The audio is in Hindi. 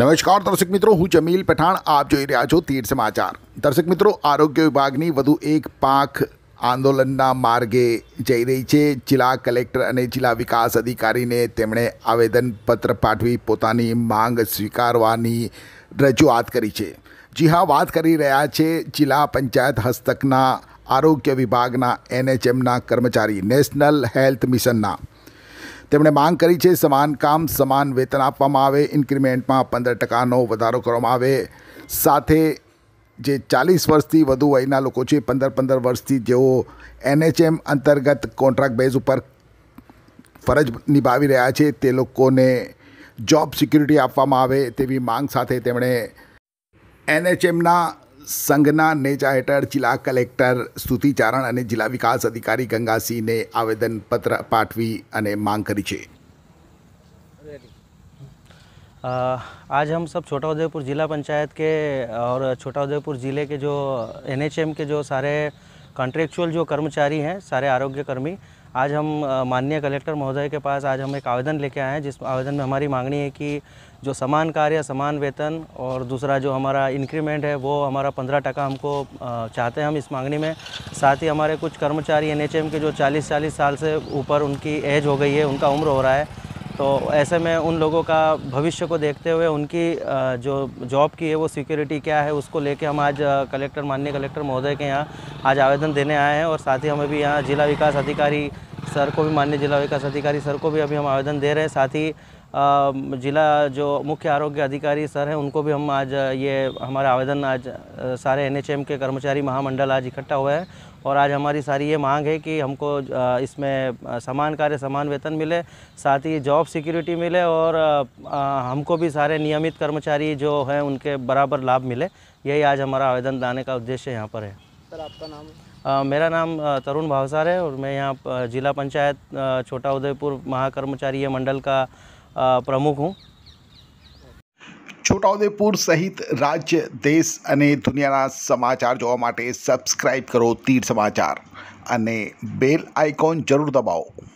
નમસ્કાર દર્શક મિત્રો હું જમીલ પઠાણ આપ જોઈ રહ્યા છો તીર્થ સમાચાર દર્શક મિત્રો આરોગ્ય વિભાગની વધુ એક પાંખ આંદોલનના માર્ગે જઈ રહી છે જિલ્લા કલેક્ટર અને જિલ્લા વિકાસ અધિકારીને તેમણે આવેદનપત્ર પાઠવી પોતાની માંગ સ્વીકારવાની રજૂઆત કરી છે જી હા વાત કરી રહ્યા છે જિલ્લા પંચાયત હસ્તકના આરોગ્ય વિભાગના એનએચએમના કર્મચારી નેશનલ હેલ્થ મિશનના તેમણે માંગ કરી છે સમાન કામ સમાન વેતન આપવામાં આવે ઇન્ક્રીમેન્ટમાં પંદર ટકાનો વધારો કરવામાં આવે સાથે જે ચાલીસ વર્ષથી વધુ વયના લોકો છે પંદર પંદર વર્ષથી જેઓ એનએચએમ અંતર્ગત કોન્ટ્રાક્ટ બેઝ ઉપર ફરજ નિભાવી રહ્યા છે તે લોકોને જોબ સિક્યુરિટી આપવામાં આવે તેવી માંગ સાથે તેમણે એનએચએમના સંઘના નેજા હેઠળ જિલ્લા કલેક્ટર સ્તુતિચારણ અને જિલ્લા વિકાસ અધિકારી ગંગાસિંહને આવેદનપત્ર પાઠવી અને માંગ કરી છે आज हम सब छोटा उदयपुर जिला पंचायत के और छोटा उदयपुर ज़िले के जो एनएचएम के जो सारे कॉन्ट्रेक्चुअल जो कर्मचारी हैं सारे आरोग्य कर्मी आज हम माननीय कलेक्टर महोदय के पास आज हम एक आवेदन लेके आए हैं जिस आवेदन में हमारी मांगनी है कि जो समान कार्य समान वेतन और दूसरा जो हमारा इंक्रीमेंट है वो हमारा पंद्रह टका हमको चाहते हैं हम इस मांगनी में साथ ही हमारे कुछ कर्मचारी एन के जो चालीस चालीस साल से ऊपर उनकी एज हो गई है उनका उम्र हो रहा है तो ऐसे में उन लोगों का भविष्य को देखते हुए उनकी जो जॉब की है वो सिक्योरिटी क्या है उसको लेके हम आज कलेक्टर माननीय कलेक्टर महोदय के यहाँ आज आवेदन देने आए हैं और साथ ही हमें भी यहाँ जिला विकास अधिकारी सर को भी माननीय जिला विकास अधिकारी सर को भी अभी हम आवेदन दे रहे हैं साथ ही जिला जो मुख्य आरोग्य अधिकारी सर हैं उनको भी हम आज ये हमारा आवेदन आज सारे एनएचएम के कर्मचारी महामंडल आज इकट्ठा हुआ है और आज हमारी सारी ये मांग है कि हमको इसमें समान कार्य समान वेतन मिले साथ ही जॉब सिक्योरिटी मिले और हमको भी सारे नियमित कर्मचारी जो हैं उनके बराबर लाभ मिले यही आज हमारा आवेदन लाने का उद्देश्य यहाँ पर है सर आपका नाम आ, मेरा नाम तरुण भावसार है और मैं यहाँ जिला पंचायत छोटा उदयपुर महाकर्मचारी मंडल का अ प्रमुख हूं छोटा उदयपुर सहित राज्य देश आणि दुनिया ना समाचार જોવા માટે સબ્સ્ક્રાઇબ કરો તીર સમાચાર અને બેલ આઇકન જરૂર દબાવો